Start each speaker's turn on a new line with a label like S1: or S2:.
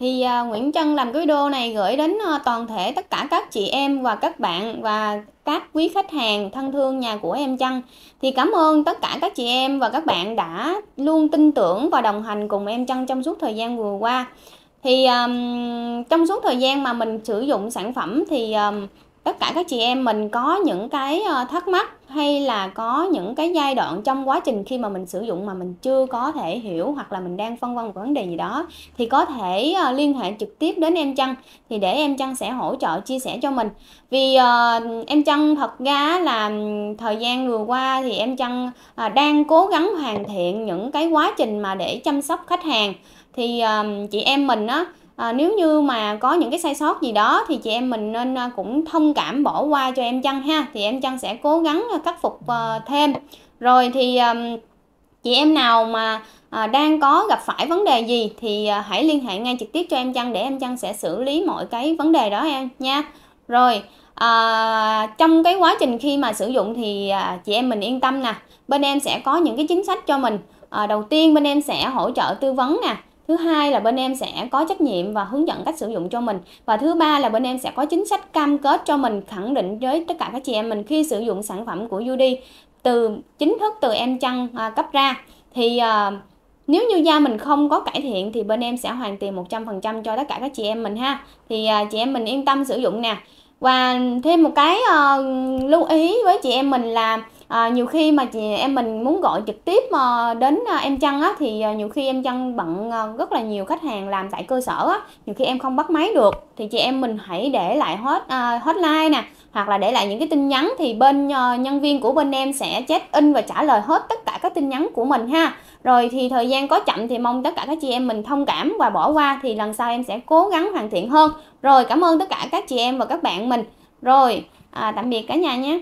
S1: thì uh, Nguyễn Trân làm cái video này gửi đến uh, toàn thể tất cả các chị em và các bạn và các quý khách hàng thân thương nhà của em Trân thì cảm ơn tất cả các chị em và các bạn đã luôn tin tưởng và đồng hành cùng em Trân trong suốt thời gian vừa qua thì um, trong suốt thời gian mà mình sử dụng sản phẩm thì um, tất cả các chị em mình có những cái ờ, thắc mắc hay là có những cái giai đoạn trong quá trình khi mà mình sử dụng mà mình chưa có thể hiểu hoặc là mình đang phân vân một vấn đề gì đó thì có thể ờ, liên hệ trực tiếp đến em chăng thì để em chăng sẽ hỗ trợ chia sẻ cho mình vì uh, em chăng thật ra là thời gian vừa qua thì em chăng uh, đang cố gắng hoàn thiện những cái quá trình mà để chăm sóc khách hàng thì uh, chị em mình á à, nếu như mà có những cái sai sót gì đó thì chị em mình nên ờ, cũng thông cảm bỏ qua cho em chân ha thì em chân sẽ cố gắng ờ, khắc phục uh, thêm rồi thì um, chị em nào mà à, đang có gặp phải vấn đề gì thì à, hãy liên hệ ngay trực tiếp cho em chân để em chân sẽ xử lý mọi cái vấn đề đó em nha rồi à, trong cái quá trình khi mà sử dụng thì à, chị em mình yên tâm nè bên em sẽ có những cái chính sách cho mình à, đầu tiên bên em sẽ hỗ trợ tư vấn nè thứ hai là bên em sẽ có trách nhiệm và hướng dẫn cách sử dụng cho mình và thứ ba là bên em sẽ có chính sách cam kết cho mình khẳng định với tất cả các chị em mình khi sử dụng sản phẩm của Judy từ chính thức từ em chăn à, cấp ra thì à, nếu như da mình không có cải thiện thì bên em sẽ hoàn tiền 100% cho tất cả các chị em mình ha thì à, chị em mình yên tâm sử dụng nè và thêm một cái à, lưu ý với chị em mình là à, nhiều khi mà chị, em mình muốn gọi trực tiếp à, đến à, em chăng á thì à, nhiều khi em chăng bận à, rất là nhiều khách hàng làm tại cơ sở á nhiều khi em không bắt máy được thì chị em mình hãy để lại hot à, hotline nè hoặc là để lại những cái tin nhắn thì bên uh, nhân viên của bên em sẽ chat in và trả lời hết tất cả các tin nhắn của mình ha rồi thì thời gian có chậm thì mong tất cả các chị em mình thông cảm và bỏ qua thì lần sau em sẽ cố gắng hoàn thiện hơn rồi cảm ơn tất cả các chị em và các bạn mình rồi à, tạm biệt cả nhà nhé